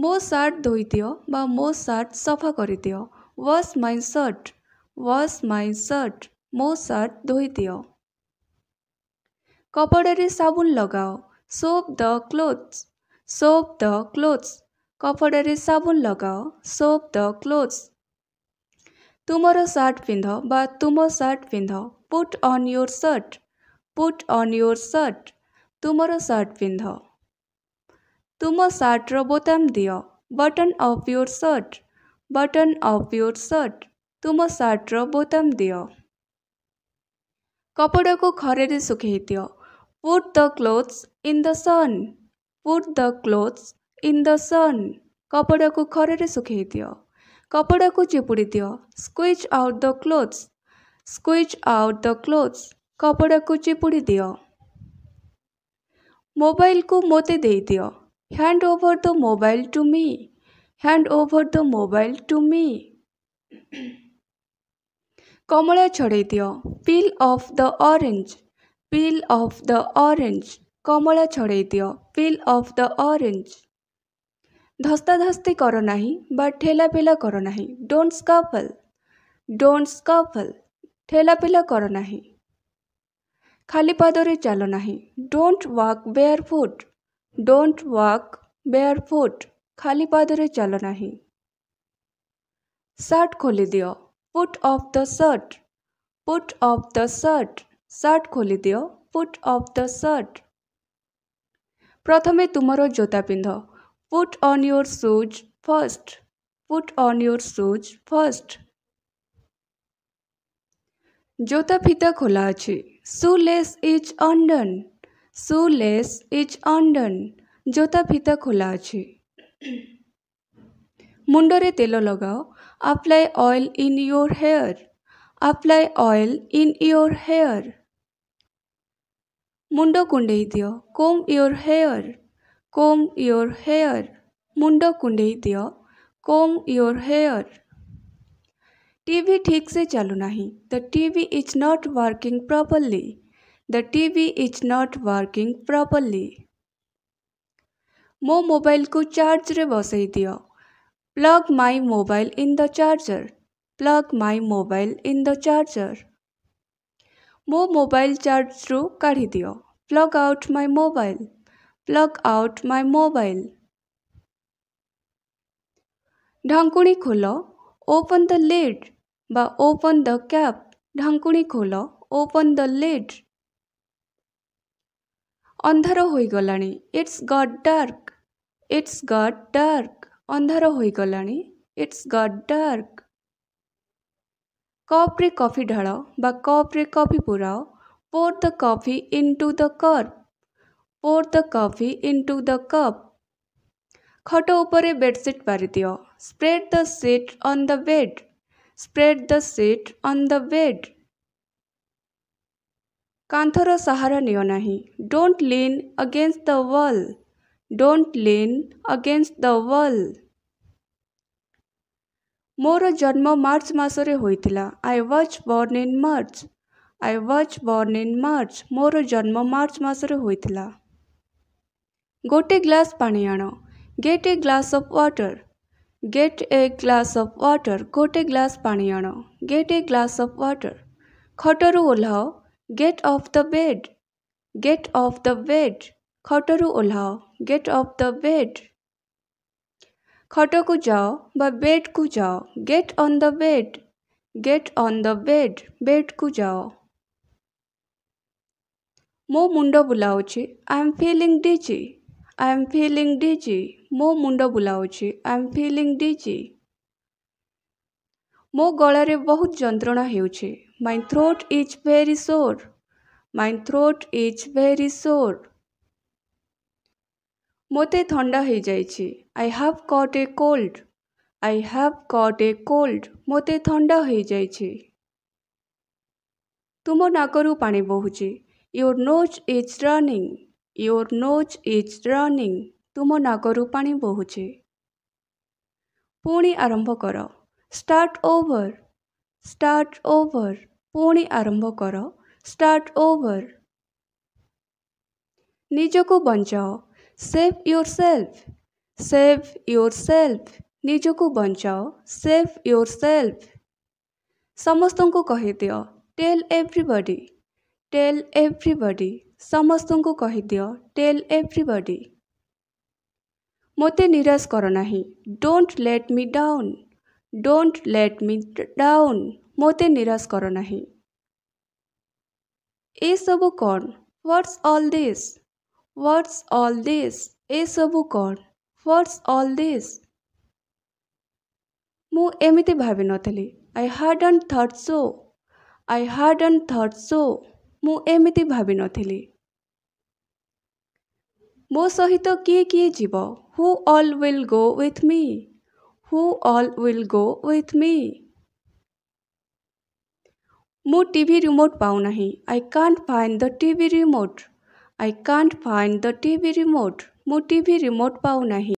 मो सर्ट धोइदियो वा मो सर्ट सफा गरिदियो वास माई सर्ट वास माई मर्ट मो सर्ट धोइदियो कपड्रे साबुन लगाओ soap the clothes soap the clothes कपड्रा साबुन लगाओ सोप द क्लोथ्स तुमर सर्ट पिन्ध वा तुमो सर्ट पिन्ध put on your shirt put on your shirt तुम सर्ट पिन्ध तुम सार्टर बोतम दि दियो button off your shirt button off your shirt तुम सार्टर बोतम दि दियो कपड़ा को खरे सुखे दियो put the clothes in the sun put the clothes in the sun कपड़ा को खरे सुखे दियो कपड़ा को चिपुड़ी दियो squeeze out the clothes squeeze out the clothes कपड़ा को चिपुड़ी दियो मोबाइल को मोते दे दियो hand over the mobile to me hand over the mobile to me କମଳା ଛଡ଼େଇ ଦିଅ peel off the orange peel off the orange କମଳା ଛଡ଼େଇ ଦିଅ ପିଲ୍ ଅଫ୍ ଦ ଅରେଞ୍ଜ ଧସ୍ତାଧସ୍ତି କର ନାହିଁ ବା ଠେଲାପେଲା କର ନାହିଁ ଡୋଣ୍ଟ ସ୍କାଫଲ୍ ଡୋଣ୍ଟ ସ୍କାଫଲ୍ ଠେଲାପେଲା କର ନାହିଁ ଖାଲି ପାଦରେ ଚାଲ ନାହିଁ don't walk bare foot don't walk bare foot खाली पादरे चलो नहीं शर्ट खोली दियो put off the shirt put off the shirt shirt खोली दियो पुट ऑफ द शर्ट प्रथमे तुमरो जोता पिंध put on your shoes first put on your shoes first जोता फीता खोला अच्छी सू लेस इज अंडन सु लेस इज अंडन जोता फिता खोला अच्छे मुंडरे तेल लगाओ apply oil in your hair apply oil in your hair मुंड कुंड दि comb your hair comb your hair मुंड कुंड दि कोम योर हेयर टीवी ठीक से चलू ना the TV is not working properly The TV is not working properly. ମୋ ମୋବାଇଲକୁ ଚାର୍ଜରେ ବସାଇ ଦିଅ plug my mobile in the charger plug my mobile in the charger ମୋ ମୋବାଇଲ ଚାର୍ଜରୁ କାଢ଼ିଦିଅ plug out my mobile plug out my mobile ଢାଙ୍କୁଣୀ ଖୋଲ ଓପନ୍ ଦ ଲିଡ୍ ବା ଓପନ୍ ଦ କ୍ୟାପ୍ ଢାଙ୍କୁଣୀ ଖୋଲ ଓପନ୍ ଦ ଲିଡ୍ ଅନ୍ଧାର ହୋଇଗଲାଣି it's got dark it's got dark ଅନ୍ଧାର ହୋଇଗଲାଣି ଇଟ୍ସ ଗଟ୍ ଡାର୍କ କପ୍ରେ କଫି ଢାଳ ବା କପ୍ରେ କଫି ପୁରାଅ pour the coffee into the cup ପୋର୍ the coffee into the cup ଖଟ ଉପରେ ବେଡ଼ସିଟ୍ ପାରିଦିଅ spread the sheet on the bed spread the sheet on the bed କାନ୍ଥର ସାହାରା ନିଅ ନାହିଁ don't lean against the wall don't lean against the wall ମୋର ଜନ୍ମ March ମାସରେ ହୋଇଥିଲା I was born in March I was born in March ମୋର ଜନ୍ମ ମାର୍ଚ୍ଚ ମାସରେ ହୋଇଥିଲା ଗୋଟେ ଗ୍ଲାସ୍ ପାଣି ଆଣ get a glass of water get a glass of water ଗୋଟେ ଗ୍ଲାସ୍ ପାଣି ଆଣ get a glass of water ଖଟରୁ ଓହ୍ଲାଅ get off the bed get off the bed ଖଟରୁ ଓହ୍ଲାଅ ଗେଟ୍ ଅଫ୍ ଦ ବେଡ୍ ଖଟକୁ ଯାଅ ବା ବେଡ୍କୁ ଯାଅ get on the bed get on the bed ବେଡ୍କୁ ଯାଅ ମୋ ମୁଣ୍ଡ ବୁଲାଉଛି I am feeling dizzy I am feeling dizzy ମୋ ମୁଣ୍ଡ ବୁଲାଉଛି ଆଇ ଏମ୍ ଫିଲିଂ ଡିଜି ମୋ ଗଳାରେ ବହୁତ ଯନ୍ତ୍ରଣା ହେଉଛି ମାଇ ଥ୍ରୋଟ୍ ଇଜ୍ ଭେରି ସୋର୍ ମାଇ ଥ୍ରୋଟ୍ ଇଜ୍ ଭେରି ସୋର୍ ମୋତେ ଥଣ୍ଡା ହୋଇଯାଇଛି I have caught a cold I have caught a cold ମୋତେ ଥଣ୍ଡା ହୋଇଯାଇଛି ତୁମ ନାକରୁ ପାଣି ବୋହୁଛି your nose is running your nose is running ତୁମ ନାକରୁ ପାଣି ବୋହୁଛି ପୁଣି ଆରମ୍ଭ କର ଷ୍ଟାର୍ଟ ଓଭର୍ ଷ୍ଟାର୍ଟ ଓଭର୍ ପୁଣି ଆରମ୍ଭ କର ଷ୍ଟାର୍ଟ ଓଭର୍ ନିଜକୁ ବଞ୍ଚାଅ save yourself save yourself ନିଜକୁ ବଞ୍ଚାଅ ସେଭ୍ ୟୋର୍ ସେଲ୍ଫ ସମସ୍ତଙ୍କୁ କହିଦିଅ ଟେଲ୍ ଏଭ୍ରିବଡ଼ି ଟେଲ୍ ଏଭ୍ରିବଡ଼ି ସମସ୍ତଙ୍କୁ କହିଦିଅ ଟେଲ୍ ଏଭ୍ରିବଡ଼ି ମୋତେ ନିରାଶ କର ନାହିଁ don't let me down don't let me down ମୋତେ ନିରାଶ କର ନାହିଁ ଏସବୁ କ'ଣ what's all this what's all this ଏସବୁ କ'ଣ ହ୍ୱାଟ୍ସ ଅଲ୍ ଦିସ୍ ମୁଁ ଏମିତି ଭାବିନଥିଲି I hard and third so I hard and third so ମୁଁ ଏମିତି ଭାବିନଥିଲି ମୋ ସହିତ କିଏ କିଏ ଯିବ who all will go with me who all will go with me मु टीवी रिमोट पाऊ नहीं I can't find the TV remote I can't find the TV remote मु टीवी रिमोट पाऊना नहीं